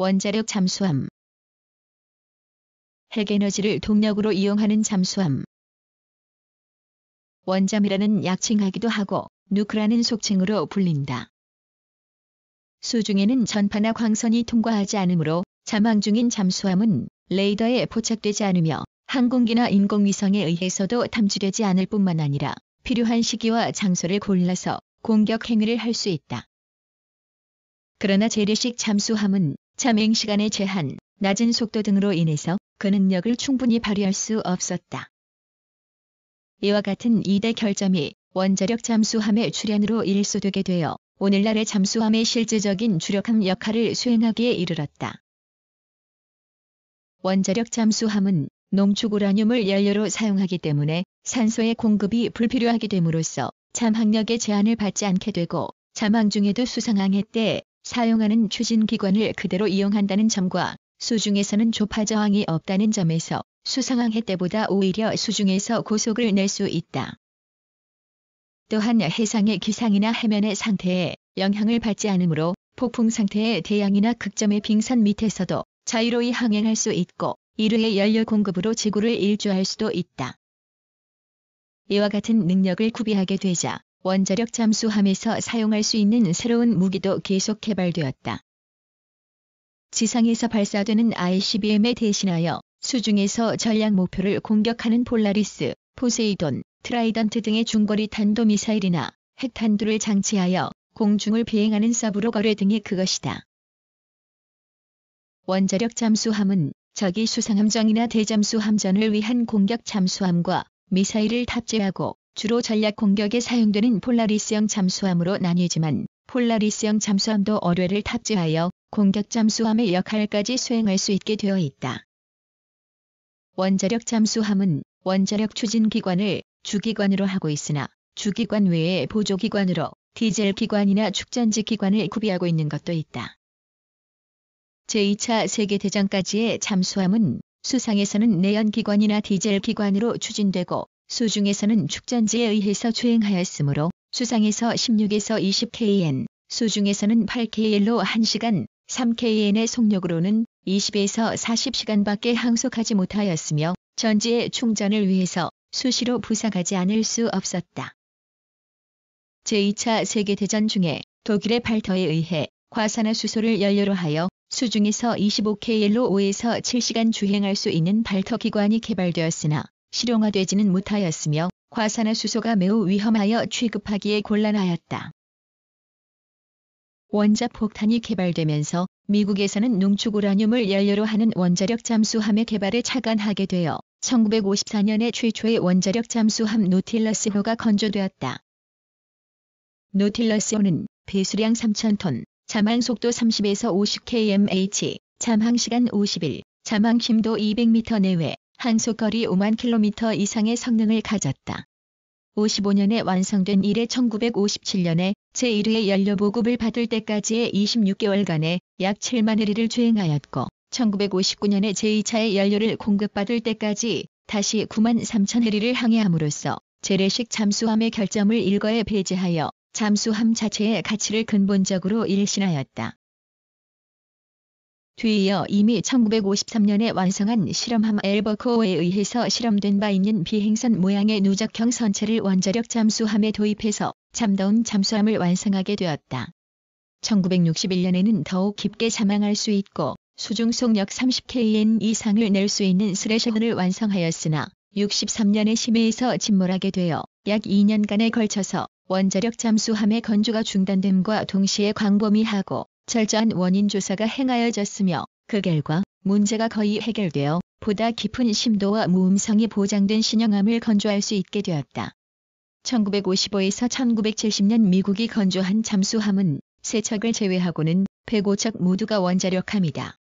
원자력 잠수함 핵에너지를 동력으로 이용하는 잠수함 원잠이라는 약칭하기도 하고 누크라는 속칭으로 불린다. 수중에는 전파나 광선이 통과하지 않으므로 잠망 중인 잠수함은 레이더에 포착되지 않으며 항공기나 인공위성에 의해서도 탐지되지 않을 뿐만 아니라 필요한 시기와 장소를 골라서 공격 행위를 할 수 있다. 그러나 재래식 잠수함은 참행 시간의 제한, 낮은 속도 등으로 인해서 그 능력을 충분히 발휘할 수 없었다. 이와 같은 2대 결점이 원자력 잠수함의 출현으로 일소되게 되어 오늘날의 잠수함의 실질적인 주력함 역할을 수행하기에 이르렀다. 원자력 잠수함은 농축 우라늄을 연료로 사용하기 때문에 산소의 공급이 불필요하게 됨으로써 잠항력의 제한을 받지 않게 되고 잠항 중에도 수상항해 때 사용하는 추진기관을 그대로 이용한다는 점과 수중에서는 조파 저항이 없다는 점에서 수상항해 때보다 오히려 수중에서 고속을 낼 수 있다. 또한 해상의 기상이나 해면의 상태에 영향을 받지 않으므로 폭풍 상태의 대양이나 극점의 빙산 밑에서도 자유로이 항행할 수 있고 이르의 연료 공급으로 지구를 일주할 수도 있다. 이와 같은 능력을 구비하게 되자 원자력 잠수함에서 사용할 수 있는 새로운 무기도 계속 개발되었다. 지상에서 발사되는 ICBM에 대신하여 수중에서 전략 목표를 공격하는 폴라리스, 포세이돈, 트라이던트 등의 중거리 탄도미사일이나 핵탄두를 장치하여 공중을 비행하는 사브로거래등이 그것이다. 원자력 잠수함은 적이 수상함정이나 대잠수함전을 위한 공격 잠수함과 미사일을 탑재하고 주로 전략 공격에 사용되는 폴라리스형 잠수함으로 나뉘지만 폴라리스형 잠수함도 어뢰를 탑재하여 공격 잠수함의 역할까지 수행할 수 있게 되어 있다. 원자력 잠수함은 원자력 추진 기관을 주기관으로 하고 있으나 주기관 외에 보조기관으로 디젤 기관이나 축전지 기관을 구비하고 있는 것도 있다. 제2차 세계대전까지의 잠수함은 수상에서는 내연기관이나 디젤 기관으로 추진되고 수중에서는 축전지에 의해서 주행하였으므로 수상에서 16에서 20km, 수중에서는 8km로 1시간, 3km의 속력으로는 20에서 40시간밖에 항속하지 못하였으며 전지의 충전을 위해서 수시로 부상하지 않을 수 없었다. 제2차 세계대전 중에 독일의 발터에 의해 과산화수소를 연료로 하여 수중에서 25km로 5에서 7시간 주행할 수 있는 발터 기관이 개발되었으나 실용화되지는 못하였으며 과산화수소가 매우 위험하여 취급하기에 곤란하였다. 원자폭탄이 개발되면서 미국에서는 농축우라늄을 연료로 하는 원자력 잠수함의 개발에 착안하게 되어 1954년에 최초의 원자력 잠수함 노틸러스호가 건조되었다. 노틸러스호는 배수량 3,000톤, 자망 속도 30에서 50kmh, 잠항 시간 50일, 잠항 심도 200m 내외, 한속거리 5만 킬로미터 이상의 성능을 가졌다. 55년에 완성된 이래 1957년에 제1회 연료 보급을 받을 때까지의 26개월간에 약 7만 회를 주행하였고 1959년에 제2차의 연료를 공급받을 때까지 다시 9만 3천 해리를 항해함으로써 재래식 잠수함의 결점을 일거에 배제하여 잠수함 자체의 가치를 근본적으로 일신하였다. 뒤이어 이미 1953년에 완성한 실험함 엘버코어에 의해서 실험된 바 있는 비행선 모양의 누적형 선체를 원자력 잠수함에 도입해서 잠다운 잠수함을 완성하게 되었다. 1961년에는 더욱 깊게 사망할 수 있고 수중 속력 30kN 이상을 낼 수 있는 스레셔을 완성하였으나 6 3년에 심해에서 침몰하게 되어 약 2년간에 걸쳐서 원자력 잠수함의 건조가 중단됨과 동시에 광범위하고 철저한 원인 조사가 행하여졌으며 그 결과 문제가 거의 해결되어 보다 깊은 심도와 무음성이 보장된 신형암을 건조할 수 있게 되었다. 1955에서 1970년 미국이 건조한 잠수함은 세척을 제외하고는 105척 모두가 원자력함이다.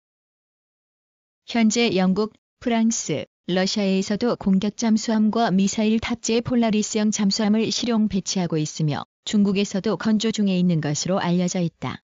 현재 영국, 프랑스, 러시아에서도 공격 잠수함과 미사일 탑재의 폴라리스형 잠수함을 실용 배치하고 있으며 중국에서도 건조 중에 있는 것으로 알려져 있다.